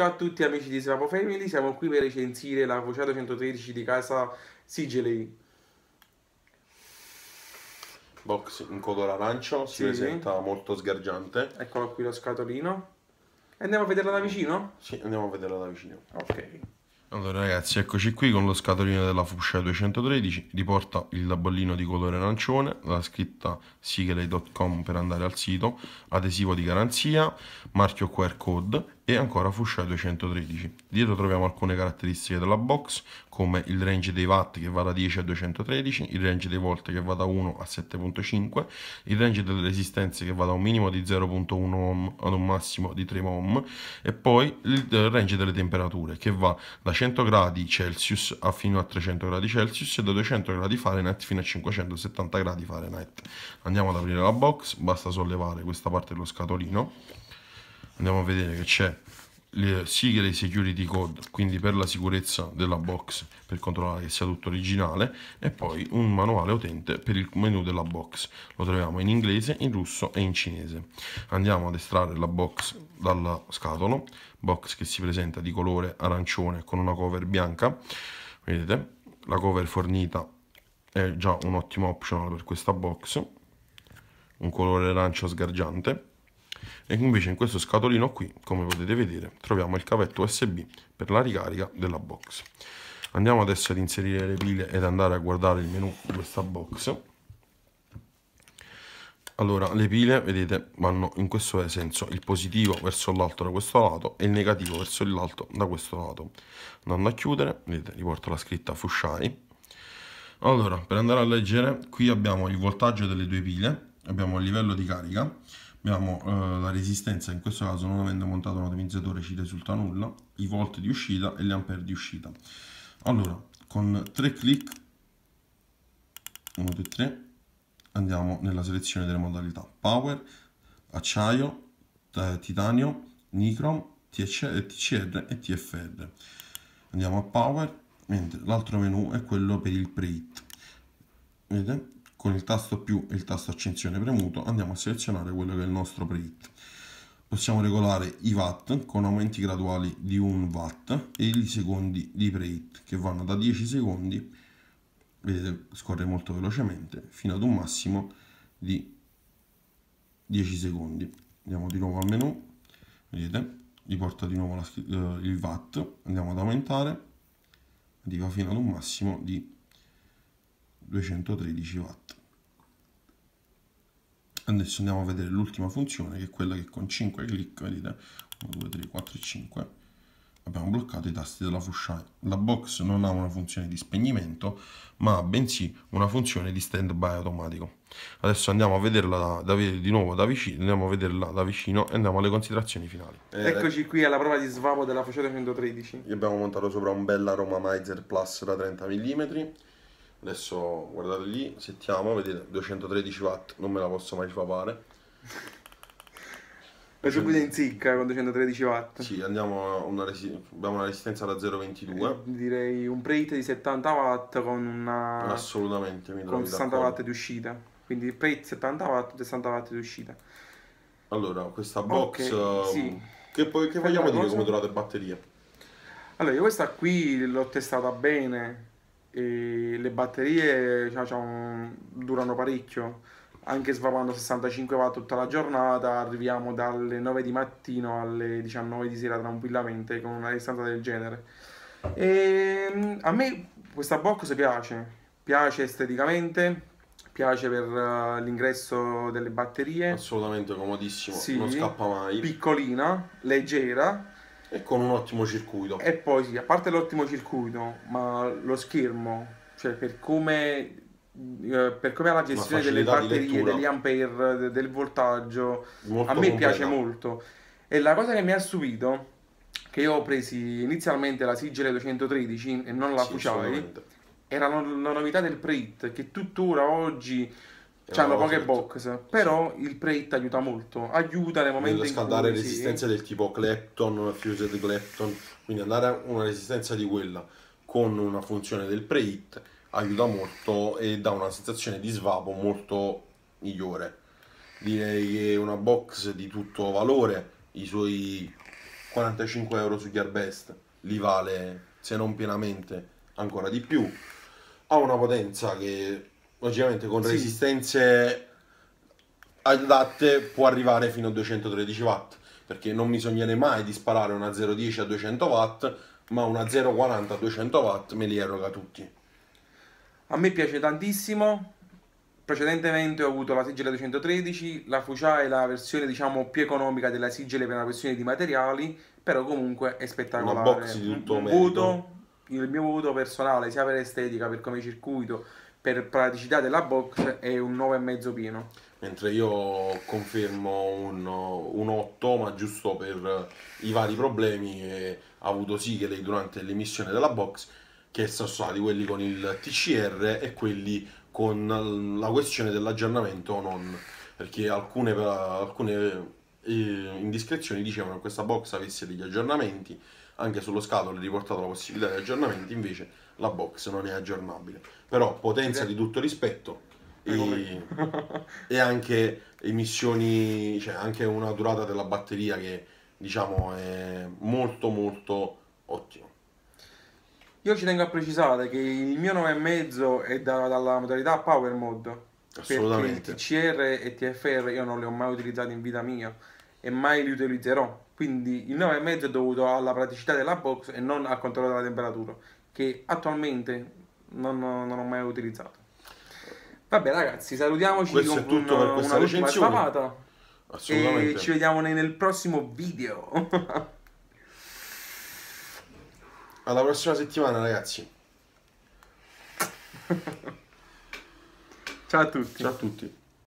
Ciao a tutti amici di Svapo Family, siamo qui per recensire la Vociato 113 di casa Sigiley. Box in colore arancio, si presenta molto sgargiante. Eccolo qui lo scatolino. Andiamo a vederla da vicino? Sì, andiamo a vederla da vicino. Ok. Allora ragazzi, eccoci qui con lo scatolino della Fuscia 213, riporta il bollino di colore arancione, la scritta sigeley.com per andare al sito, adesivo di garanzia, marchio QR code e ancora fuscia 213. Dietro troviamo alcune caratteristiche della box come il range dei watt che va da 10 a 213, il range dei volt che va da 1 a 7.5, il range delle resistenze che va da un minimo di 0.1 ohm ad un massimo di 3 ohm e poi eh, il range delle temperature che va da 100 gradi Celsius a fino a 300 gradi Celsius e da 200 gradi Fahrenheit fino a 570 gradi Fahrenheit. Andiamo ad aprire la box, basta sollevare questa parte dello scatolino andiamo a vedere che c'è le sigle e security code quindi per la sicurezza della box per controllare che sia tutto originale e poi un manuale utente per il menu della box lo troviamo in inglese in russo e in cinese andiamo ad estrarre la box dalla scatola box che si presenta di colore arancione con una cover bianca vedete la cover fornita è già un ottimo optional per questa box un colore arancio sgargiante e invece in questo scatolino qui come potete vedere troviamo il cavetto usb per la ricarica della box andiamo adesso ad inserire le pile ed andare a guardare il menu di questa box allora le pile vedete vanno in questo senso il positivo verso l'alto da questo lato e il negativo verso l'alto da questo lato andando a chiudere vedete riporta la scritta Fushai allora per andare a leggere qui abbiamo il voltaggio delle due pile abbiamo il livello di carica abbiamo eh, la resistenza in questo caso non avendo montato un atomizzatore ci risulta nulla i volt di uscita e gli ampere di uscita allora con tre clic 1 2 3 andiamo nella selezione delle modalità power acciaio titanio nicrom TCR e TFR andiamo a power mentre l'altro menu è quello per il preheat vedete con il tasto più e il tasto accensione premuto andiamo a selezionare quello che è il nostro preheat. Possiamo regolare i watt con aumenti graduali di 1 watt e i secondi di preheat che vanno da 10 secondi, vedete scorre molto velocemente, fino ad un massimo di 10 secondi. Andiamo di nuovo al menu, vedete, riporta di nuovo la, eh, il watt, andiamo ad aumentare, arriva fino ad un massimo di 213 watt adesso andiamo a vedere l'ultima funzione che è quella che con 5 clic vedete 1 2 3 4 5 abbiamo bloccato i tasti della fusciaia la box non ha una funzione di spegnimento ma bensì una funzione di stand by automatico adesso andiamo a vederla da, da, di nuovo da vicino andiamo a vederla da vicino e andiamo alle considerazioni finali eh, eccoci qui alla prova di svapo della Fociata 113 gli abbiamo montato sopra un bel Aroma Miser Plus da 30 mm Adesso guardate lì, settiamo, vedete 213 watt, non me la posso mai sfavare. Per subito in zicca con 213 watt. Sì, andiamo una abbiamo una resistenza da 0,22. Eh, direi un prate di 70 watt con una... Assolutamente, mi Con 60 watt di uscita. Quindi prate 70 watt, 60 watt di uscita. Allora, questa box... Okay, ehm, sì. Che, poi, che vogliamo dire cosa? come durate batterie? Allora, io questa qui l'ho testata bene e le batterie cioè, cioè, durano parecchio, anche svapando 65 watt tutta la giornata arriviamo dalle 9 di mattino alle 19 di sera tranquillamente con una distanza del genere. E ehm, a me questa box piace, piace esteticamente, piace per uh, l'ingresso delle batterie. Assolutamente comodissimo, sì, non scappa mai. Piccolina, leggera, e con un ottimo circuito. E poi sì, a parte l'ottimo circuito, ma lo schermo, cioè per come, eh, per come ha la gestione delle batterie, degli ampere, del voltaggio, molto a me completa. piace molto. E la cosa che mi ha stupito, che io ho preso inizialmente la Sigile 213 e non la sì, Fuciai, era la novità del Prit, che tuttora oggi C'hanno cioè, poche box, però il plate aiuta molto, aiuta nei momenti Nel scaldare in cui resistenze sì. del tipo Clapton, Fused Clapton, quindi andare a una resistenza di quella con una funzione del pre-hit aiuta molto e dà una sensazione di svapo molto migliore. Direi che è una box di tutto valore, i suoi 45 euro su Gearbest li vale se non pienamente ancora di più. Ha una potenza che logicamente con sì. resistenze adatte può arrivare fino a 213 watt perché non mi sognerei mai di sparare una 010 a 200 watt ma una 040 a 200 watt me li eroga tutti a me piace tantissimo precedentemente ho avuto la sigile 213 la Fucia è la versione diciamo più economica della sigile per una questione di materiali però comunque è spettacolare una box di tutto un merito il mio voto personale, sia per estetica, per come circuito, per praticità della box, è un 9,5 pieno. Mentre io confermo un, un 8, ma giusto per i vari problemi che ha avuto Sigley durante l'emissione della box, che sono stati quelli con il TCR e quelli con la questione dell'aggiornamento o non. Perché alcune, alcune eh, indiscrezioni dicevano che questa box avesse degli aggiornamenti, anche sullo scatolo è riportata la possibilità di aggiornamenti, invece la box non è aggiornabile. Però potenza di tutto rispetto eh, e, e anche emissioni, cioè anche una durata della batteria che diciamo è molto molto ottima. Io ci tengo a precisare che il mio 9,5 è da, dalla modalità Power Mode. Assolutamente. Perché TCR e TFR io non li ho mai utilizzati in vita mia e mai li utilizzerò. Quindi il 9,5 è dovuto alla praticità della box e non al controllo della temperatura, che attualmente non, non ho mai utilizzato. Vabbè ragazzi, salutiamoci Questo con è tutto una, per questa una recensione. Assolutamente. E ci vediamo nel prossimo video. Alla prossima settimana ragazzi. Ciao a tutti. Ciao a tutti.